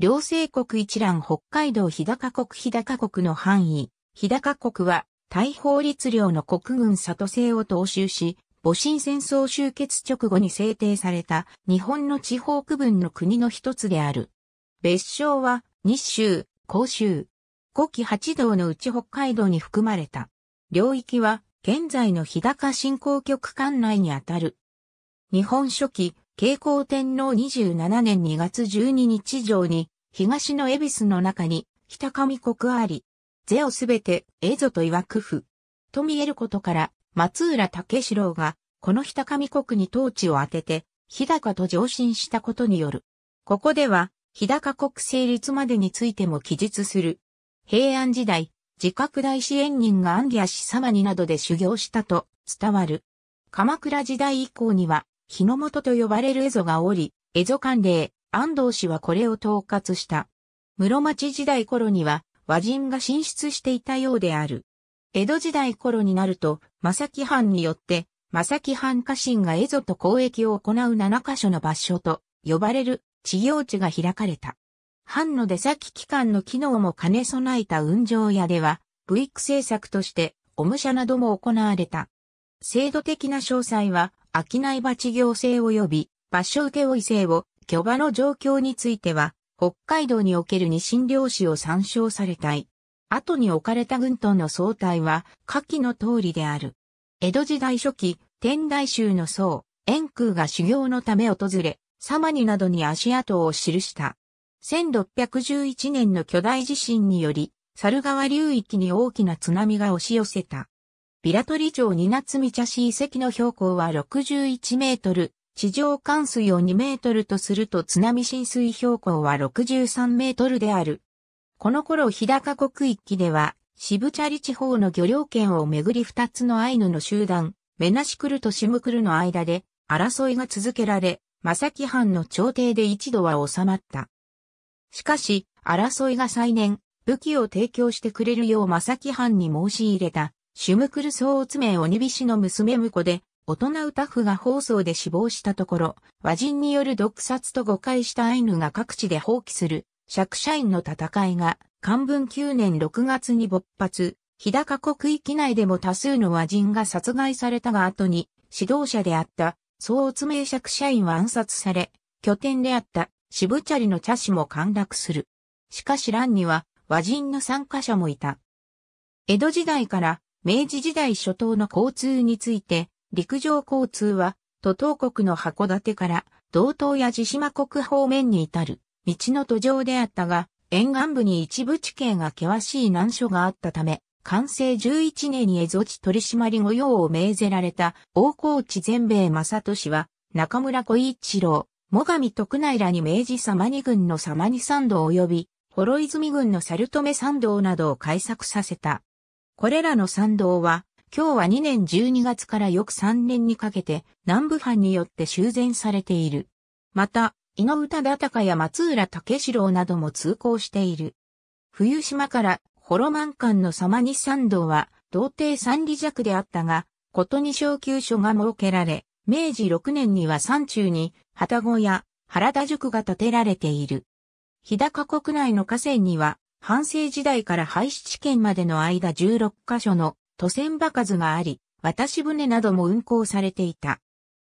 両政国一覧北海道日高国日高国の範囲、日高国は、大法律領の国軍里制を踏襲し、戊辰戦争終結直後に制定された日本の地方区分の国の一つである。別称は、日州、甲州。古期八道のうち北海道に含まれた。領域は、現在の日高振興局管内にあたる。日本初期、慶光天皇27年2月12日上に、東の恵比寿の中に、北上国あり、ゼをすべて、蝦夷と曰く府。と見えることから、松浦武四郎が、この北上国に統治を当てて、日高と上申したことによる。ここでは、日高国成立までについても記述する。平安時代、自覚大師縁人がアンギア氏様になどで修行したと伝わる。鎌倉時代以降には、日の元と呼ばれる蝦夷がおり、蝦夷関連、安藤氏はこれを統括した。室町時代頃には和人が進出していたようである。江戸時代頃になると、正木藩によって、正木藩家臣が蝦夷と交易を行う7カ所の場所と呼ばれる地行地が開かれた。藩の出先機関の機能も兼ね備えた運上屋では、ブイック政策として、お武者なども行われた。制度的な詳細は、商い鉢行政及び場所請負制を、巨場の状況については、北海道における二神漁師を参照されたい。後に置かれた軍との総体は、下記の通りである。江戸時代初期、天台宗の僧、円空が修行のため訪れ、サマニなどに足跡を記した。1611年の巨大地震により、猿川流域に大きな津波が押し寄せた。ビラトリ町二夏三茶市遺跡の標高は61メートル、地上冠水を2メートルとすると津波浸水標高は63メートルである。この頃日高国域では、渋茶里地方の漁業権をめぐり二つのアイヌの集団、メナシクルとシムクルの間で争いが続けられ、マサキ藩の朝廷で一度は収まった。しかし、争いが再燃、武器を提供してくれるようマサキ藩に申し入れたシュムクル総ーめ鬼菱の娘婿で、大人タフが放送で死亡したところ、和人による毒殺と誤解したアイヌが各地で放棄する、釈社員の戦いが、漢文9年6月に勃発、日高国域内でも多数の和人が殺害されたが後に、指導者であった、総乙め釈社員は暗殺され、拠点であった、渋チャリの茶師も陥落する。しかし乱には、和人の参加者もいた。江戸時代から明治時代初頭の交通について、陸上交通は、都東国の函館から、道東や地島国方面に至る、道の途上であったが、沿岸部に一部地形が険しい難所があったため、完成11年に江戸地取締御用を命ぜられた、大河内全米正俊は、中村小一郎、最上徳内らに明治様二軍の様二三道及び、幌泉軍の猿留三道などを開作させた。これらの参道は、今日は2年12月から翌3年にかけて南部藩によって修繕されている。また、井上忠敬や松浦武四郎なども通行している。冬島からホロマン間の様に参道は、道定三里弱であったが、ことに小級所が設けられ、明治6年には山中に、旗子や原田塾が建てられている。日高国内の河川には、半生時代から廃止地圏までの間16カ所の都線場数があり、渡し船なども運行されていた。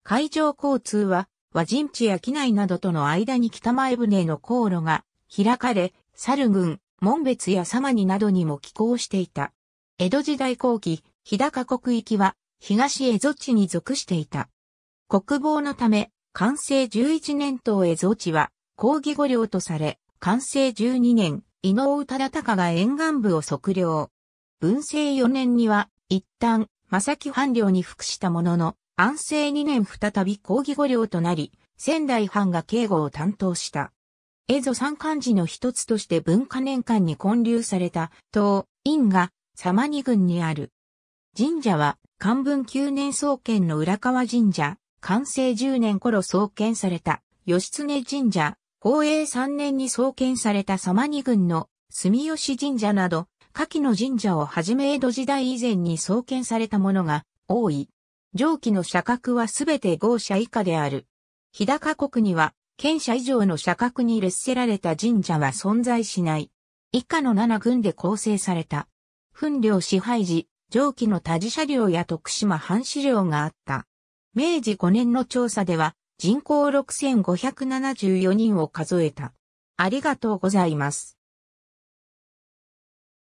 海上交通は、和人地や機内などとの間に北前船の航路が開かれ、猿群、門別や様になどにも寄港していた。江戸時代後期、日高国域は東江戸地に属していた。国防のため、完成11年等江戸地は抗議御領とされ、完成12年、伊能忠敬が沿岸部を測量。文政4年には、一旦、正木藩領に服したものの、安政2年再び抗議御領となり、仙台藩が警護を担当した。蝦夷三漢字の一つとして文化年間に建立された、東、院が、様に郡にある。神社は、漢文9年創建の浦川神社、完成10年頃創建された、義経神社、宝永3年に創建された様に郡の住吉神社など、下記の神社をはじめ江戸時代以前に創建されたものが多い。上記の社格はすべて豪社以下である。日高国には、県社以上の社格に列せられた神社は存在しない。以下の7軍で構成された。分領支配時、上記の多治社領や徳島藩市領があった。明治5年の調査では、人口6574人を数えた。ありがとうございます。